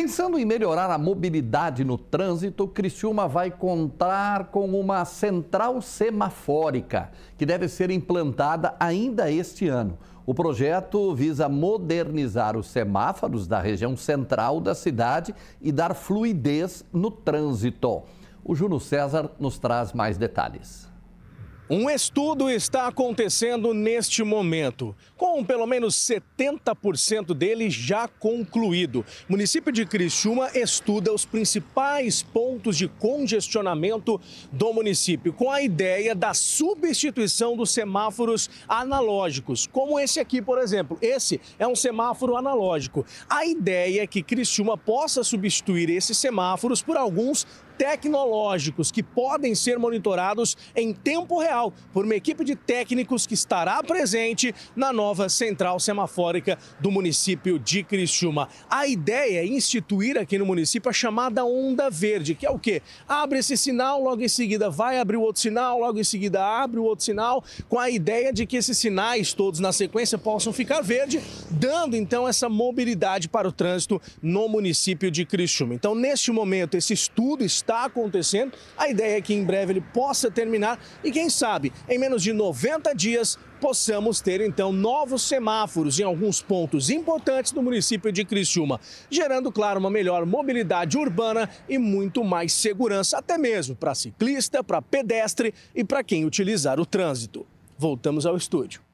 Pensando em melhorar a mobilidade no trânsito, Criciúma vai contar com uma central semafórica, que deve ser implantada ainda este ano. O projeto visa modernizar os semáforos da região central da cidade e dar fluidez no trânsito. O Juno César nos traz mais detalhes. Um estudo está acontecendo neste momento, com pelo menos 70% dele já concluído. O município de Criciúma estuda os principais pontos de congestionamento do município, com a ideia da substituição dos semáforos analógicos, como esse aqui, por exemplo. Esse é um semáforo analógico. A ideia é que Criciúma possa substituir esses semáforos por alguns tecnológicos que podem ser monitorados em tempo real por uma equipe de técnicos que estará presente na nova central semafórica do município de Criciúma. A ideia é instituir aqui no município a chamada onda verde, que é o quê? Abre esse sinal, logo em seguida vai abrir o outro sinal, logo em seguida abre o outro sinal, com a ideia de que esses sinais todos na sequência possam ficar verde, dando então essa mobilidade para o trânsito no município de Criciúma. Então, neste momento, esse estudo está está acontecendo. A ideia é que em breve ele possa terminar e, quem sabe, em menos de 90 dias, possamos ter então novos semáforos em alguns pontos importantes do município de Criciúma, gerando, claro, uma melhor mobilidade urbana e muito mais segurança, até mesmo para ciclista, para pedestre e para quem utilizar o trânsito. Voltamos ao estúdio.